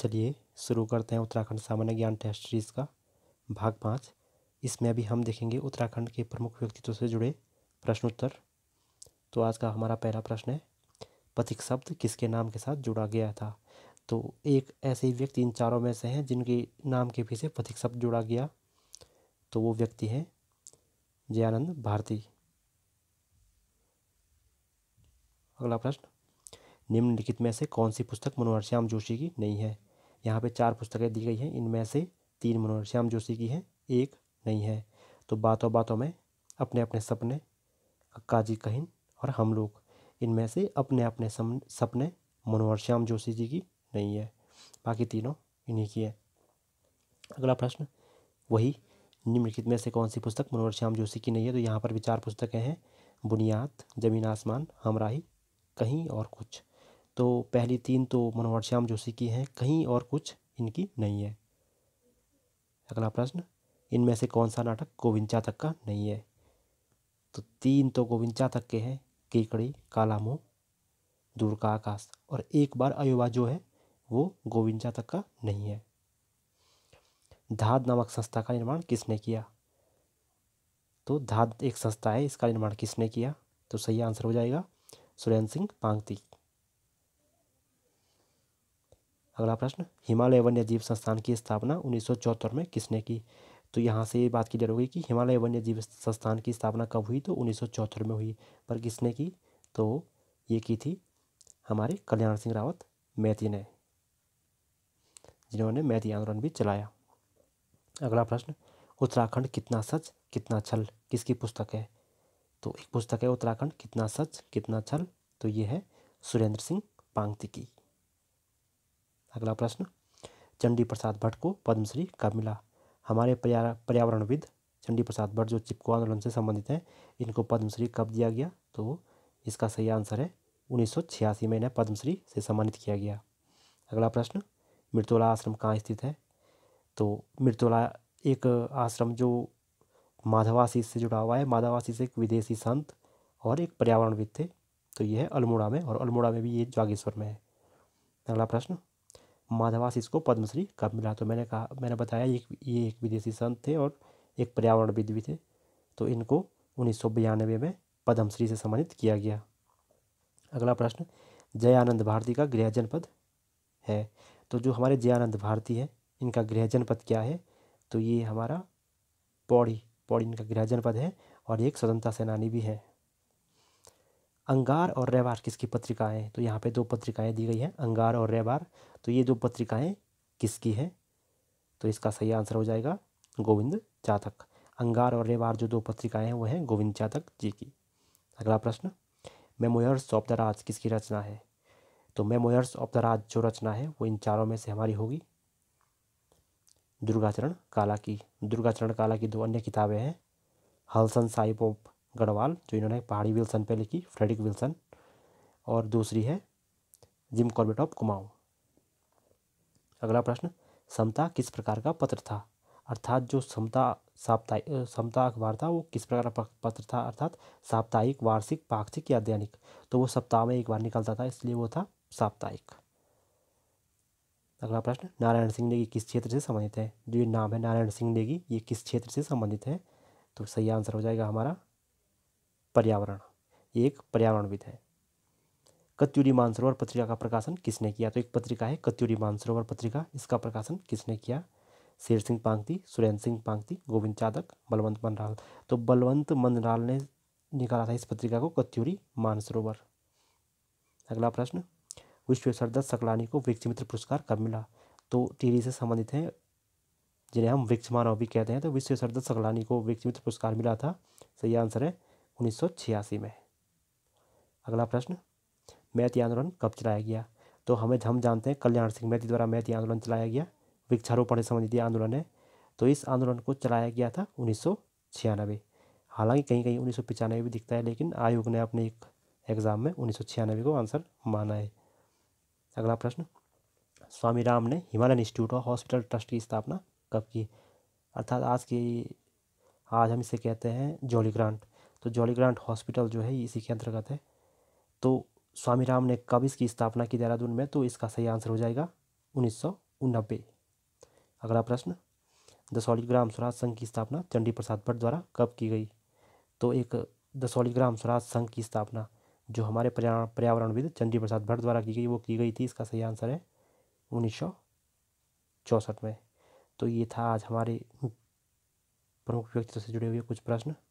चलिए शुरू करते हैं उत्तराखंड सामान्य ज्ञान टेस्ट सीरीज़ का भाग पाँच इसमें अभी हम देखेंगे उत्तराखंड के प्रमुख व्यक्तित्व से जुड़े प्रश्नोत्तर तो आज का हमारा पहला प्रश्न है पथिक शब्द किसके नाम के साथ जुड़ा गया था तो एक ऐसे व्यक्ति इन चारों में से हैं जिनके नाम के पीछे पथिक शब्द जुड़ा गया तो वो व्यक्ति हैं जयानंद भारती अगला प्रश्न निम्नलिखित में से कौन सी पुस्तक मनोहर श्याम जोशी की नहीं है यहाँ पे चार पुस्तकें दी गई हैं इनमें से तीन मनोहर श्याम जोशी की हैं एक नहीं है तो बातों बातों में अपने अपने सपने काजी कहिन और हम लोग इनमें से अपने अपने सपने मनोहर श्याम जोशी जी की नहीं है बाकी तीनों इन्हीं की है अगला प्रश्न वही निम्नलिखित में से कौन सी पुस्तक मनोहर श्याम जोशी की नहीं है तो यहाँ पर भी चार पुस्तकें हैं बुनियाद जमीन आसमान हमराही कहीं और कुछ तो पहली तीन तो मनोहर श्याम जोशी की हैं कहीं और कुछ इनकी नहीं है अगला प्रश्न इनमें से कौन सा नाटक गोविंद चातक का नहीं है तो तीन तो गोविंद चातक के हैं केकड़ी काला मुँह दूर का आकाश और एक बार अयोवा जो है वो गोविंद चातक का नहीं है धाद नामक संस्था का निर्माण किसने किया तो धाद एक संस्था है इसका निर्माण किसने किया तो सही आंसर हो जाएगा सुरेंद्र सिंह पांगती अगला प्रश्न हिमालय वन्य जीव संस्थान की स्थापना उन्नीस में किसने की तो यहाँ से ये बात की जरूर हुई कि हिमालय वन्य जीव संस्थान की स्थापना कब हुई तो उन्नीस में हुई पर किसने की तो ये की थी हमारे कल्याण सिंह रावत मैथी ने जिन्होंने मैथी आंदोलन भी चलाया अगला प्रश्न उत्तराखंड कितना सच कितना छल किसकी पुस्तक है तो एक पुस्तक है उत्तराखंड कितना सच कितना छल तो ये है सुरेंद्र सिंह पांगती की अगला प्रश्न चंडी प्रसाद भट्ट को पद्मश्री कब मिला हमारे पर्यावरणविद चंडी प्रसाद भट्ट जो चिपको आंदोलन से संबंधित हैं इनको पद्मश्री कब दिया गया तो इसका सही आंसर है उन्नीस में इन्हें पद्मश्री से सम्मानित किया गया अगला प्रश्न मृतोला आश्रम कहाँ स्थित है तो मृतोला एक आश्रम जो माधवासी से जुड़ा हुआ है से एक विदेशी संत और एक पर्यावरणविद थे तो यह है अल्मोड़ा में और अल्मोड़ा में भी ये जागेश्वर में है अगला प्रश्न माधवास इसको पद्मश्री कब मिला तो मैंने कहा मैंने बताया ये ये एक विदेशी संत थे और एक पर्यावरणविद भी थे तो इनको उन्नीस में पद्मश्री से सम्मानित किया गया अगला प्रश्न जयानंद भारती का गृह जनपद है तो जो हमारे जयानंद भारती है इनका गृह जनपद क्या है तो ये हमारा पौड़ी पौड़ी इनका गृह जनपद है और एक स्वतंत्रता सेनानी भी है अंगार और रेवार किसकी पत्रिकाएं तो यहाँ पे दो पत्रिकाएं दी गई हैं अंगार और रेवार तो ये दो पत्रिकाएं किसकी हैं तो इसका सही आंसर हो जाएगा गोविंद चातक अंगार और रेवार जो दो पत्रिकाएं हैं वो हैं गोविंद चातक जी की अगला प्रश्न मेमोयर्स ऑफ द राज किसकी रचना है तो मेमोयर्स ऑफ द राज जो रचना है वो इन चारों में से हमारी होगी दुर्गाचरण काला की दुर्गाचरण काला की दो अन्य किताबें हैं हलसन साहिब ऑफ गढ़वाल जो इन्होंने पहाड़ी विल्सन पे लिखी फ्रेडिक विल्सन और दूसरी है जिम कॉर्बेट ऑफ कुमाऊं अगला प्रश्न समता किस प्रकार का पत्र था अर्थात जो समता साप्ताहिक समता अखबार था वो किस प्रकार का पत्र था अर्थात साप्ताहिक वार्षिक पाक्षिक या दैनिक तो वो सप्ताह में एक बार निकलता था इसलिए वो था साप्ताहिक अगला प्रश्न नारायण सिंह नेगी किस क्षेत्र से संबंधित है जो ये नाम है नारायण सिंह नेगी ये किस क्षेत्र से संबंधित है तो सही आंसर हो जाएगा हमारा पर्यावरण एक पर्यावरणविद है कत्यूरी मानसरोवर पत्रिका का प्रकाशन किसने किया तो एक पत्रिका है कत्यूरी मानसरोवर पत्रिका इसका प्रकाशन किसने किया शेर सिंह पांगती सुरेंद्र सिंह पांगती गोविंद चादक बलवंत मनराल तो बलवंत मनराल ने निकाला था इस पत्रिका को कत्यूरी मानसरोवर अगला प्रश्न विश्वेश्वर दत्त सकलानी को वृक्ष मित्र पुरस्कार कब मिला तो टीरी से संबंधित हैं जिन्हें हम वृक्ष मानव भी कहते हैं तो विश्वेश्वर दत्त सकलानी को वृक्ष मित्र पुरस्कार मिला था सही आंसर है 1986 में अगला प्रश्न मैती आंदोलन कब चलाया गया तो हमें हम जानते हैं कल्याण सिंह मैथी द्वारा मैती आंदोलन चलाया गया वृक्षारोपण से संबंधित आंदोलन है तो इस आंदोलन को चलाया गया था उन्नीस हालांकि कहीं कहीं उन्नीस भी दिखता है लेकिन आयोग ने अपने एक एग्ज़ाम में उन्नीस को आंसर माना है अगला प्रश्न स्वामी राम ने हिमालयन इंस्टीट्यूट और हॉस्पिटल ट्रस्ट की स्थापना कब की अर्थात आज की आज हम इसे कहते हैं जॉली ग्रांट तो जॉली ग्रांट हॉस्पिटल जो है इसी के अंतर्गत है तो स्वामी राम ने कब इसकी स्थापना की देहरादून में तो इसका सही आंसर हो जाएगा उन्नीस अगला प्रश्न दसौली ग्राम स्वराज संघ की स्थापना चंडी प्रसाद भट्ट द्वारा कब की गई तो एक दसौली ग्राम स्वराज संघ की स्थापना जो हमारे पर्यावरणविद चंडी प्रसाद भट्ट द्वारा की गई वो की गई थी इसका सही आंसर है उन्नीस चौंसठ में तो ये था आज हमारे प्रमुख व्यक्तित्व से जुड़े हुए कुछ प्रश्न